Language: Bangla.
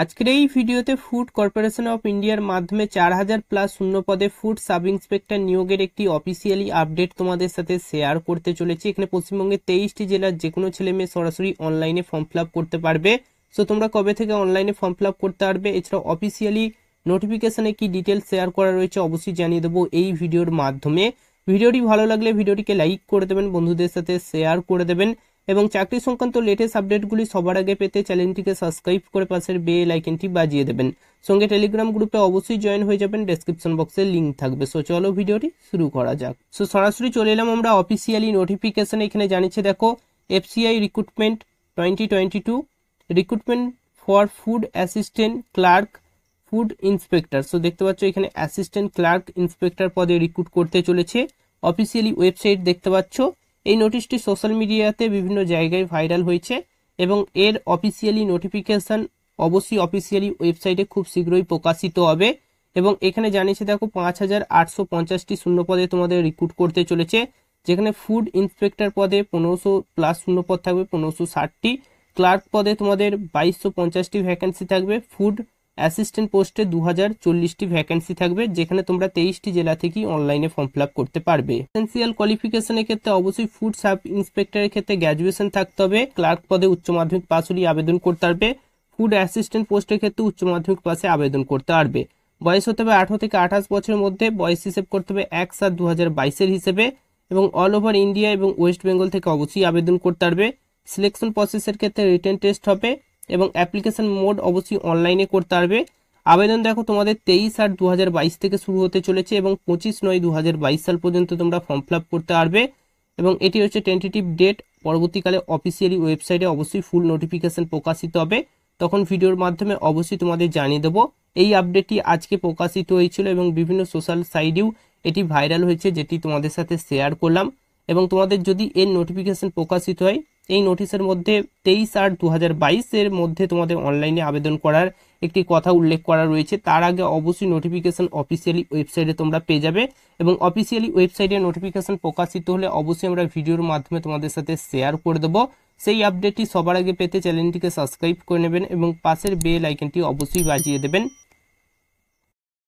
আজকের এই ভিডিওতে ফুড কর্পোরেশন অফ ইন্ডিয়ার মাধ্যমে চার হাজার প্লাস শূন্য পদে ফুড সাব ইন্সপেক্টর নিয়োগের একটি অফিসিয়ালি আপডেট তোমাদের সাথে শেয়ার করতে চলেছি এখানে পশ্চিমবঙ্গের তেইশটি জেলার যে কোনো ছেলে মেয়ে সরাসরি অনলাইনে ফর্ম ফিল করতে পারবে সো তোমরা কবে থেকে অনলাইনে ফর্ম ফিল করতে পারবে এছাড়া অফিসিয়ালি নোটিফিকেশানে কি ডিটেল শেয়ার করা রয়েছে অবশ্যই জানিয়ে দেবো এই ভিডিওর মাধ্যমে ভিডিওটি ভালো লাগলে ভিডিওটিকে লাইক করে দেবেন বন্ধুদের সাথে শেয়ার করে দেবেন এবং চাকরি সংক্রান্ত লেটেস্ট আপডেটগুলি সবার আগে পেতে চ্যানেলটিকে সাবস্ক্রাইব করে পাশের বেল আইকনটি বাজিয়ে দেবেন সঙ্গে টেলিগ্রাম গ্রুপে অবশ্যই জয়েন হয়ে যাবেন ডেসক্রিপশন বক্সে লিঙ্ক থাকবে সো চলো ভিডিওটি শুরু করা যাক সো সরাসরি চলে এলাম আমরা অফিসিয়ালি নোটিফিকেশান এখানে জানিয়েছে দেখো FCI recruitment twenty twenty two recruitment for food assistant clerk food inspector so দেখতে পাচ্ছ এখানে অ্যাসিস্ট্যান্ট ক্লার্ক ইন্সপেক্টর পদে রিক্রুট করতে চলেছে অফিসিয়ালি ওয়েবসাইট দেখতে পাচ্ছ এই নোটিশটি সোশ্যাল মিডিয়াতে বিভিন্ন জায়গায় ভাইরাল হয়েছে এবং এর অফিসিয়ালি নোটিফিকেশান অবশ্যই অফিসিয়ালি ওয়েবসাইটে খুব শীঘ্রই প্রকাশিত হবে এবং এখানে জানিয়েছে দেখো পাঁচ হাজার আটশো পঞ্চাশটি শূন্যপদে তোমাদের রিক্রুট করতে চলেছে যেখানে ফুড ইন্সপেক্টর পদে পনেরোশো প্লাস শূন্যপদ থাকবে পনেরোশো ষাটটি ক্লার্ক পদে তোমাদের বাইশশো পঞ্চাশটি ভ্যাকেন্সি থাকবে ফুড অ্যাসিস্ট্যান্ট পোস্টে দু হাজার চল্লিশটি ভ্যাকেন্সি থাকবে যেখানে তোমরা তেইশটি জেলা থেকেই অনলাইনে ফর্ম ফিল করতে পারবে এসেন্সিয়াল কোয়ালিফিকেশনের ক্ষেত্রে অবশ্যই ফুড সাব ইন্সপেক্টরের ক্ষেত্রে গ্র্যাজুয়েশন থাকতে হবে ক্লার্ক পদে উচ্চ মাধ্যমিক পাস হলেই আবেদন করতে পারবে ফুড অ্যাসিস্ট্যান্ট পোস্টের ক্ষেত্রে উচ্চ মাধ্যমিক পাশে আবেদন করতে পারবে বয়স হতে হবে আঠারো থেকে আঠাশ বছরের মধ্যে বয়স হিসেব করতে হবে এক সাত দু হাজার বাইশের হিসেবে এবং অল ওভার ইন্ডিয়া এবং ওয়েস্ট বেঙ্গল থেকে অবশ্যই আবেদন করতে পারবে সিলেকশন প্রসেসের ক্ষেত্রে রিটেন টেস্ট হবে এবং অ্যাপ্লিকেশান মোড অবশ্যই অনলাইনে করতে পারবে আবেদন দেখো তোমাদের তেইশ আট দু থেকে শুরু হতে চলেছে এবং পঁচিশ নয় দু সাল পর্যন্ত তোমরা ফর্ম ফিল করতে পারবে এবং এটি হচ্ছে টেন্টেটিভ ডেট পরবর্তীকালে অফিসিয়ালি ওয়েবসাইটে অবশ্যই ফুল নোটিফিকেশান প্রকাশিত হবে তখন ভিডিওর মাধ্যমে অবশ্যই তোমাদের জানিয়ে দেবো এই আপডেটটি আজকে প্রকাশিত হয়েছিল এবং বিভিন্ন সোশ্যাল সাইটেও এটি ভাইরাল হয়েছে যেটি তোমাদের সাথে শেয়ার করলাম এবং তোমাদের যদি এর নোটিফিকেশান প্রকাশিত হয় এই নোটিশের মধ্যে তেইশ আট দু হাজার বাইশের মধ্যে তোমাদের অনলাইনে আবেদন করার একটি কথা উল্লেখ করা রয়েছে তার আগে অবশ্যই নোটিফিকেশান অফিসিয়ালি ওয়েবসাইটে তোমরা পেয়ে যাবে এবং অফিসিয়ালি ওয়েবসাইটে নোটিফিকেশান প্রকাশিত হলে অবশ্যই আমরা ভিডিওর মাধ্যমে তোমাদের সাথে শেয়ার করে দেবো সেই আপডেটটি সবার আগে পেতে চ্যানেলটিকে সাবস্ক্রাইব করে নেবেন এবং পাশের বেল আইকনটি অবশ্যই বাজিয়ে দেবেন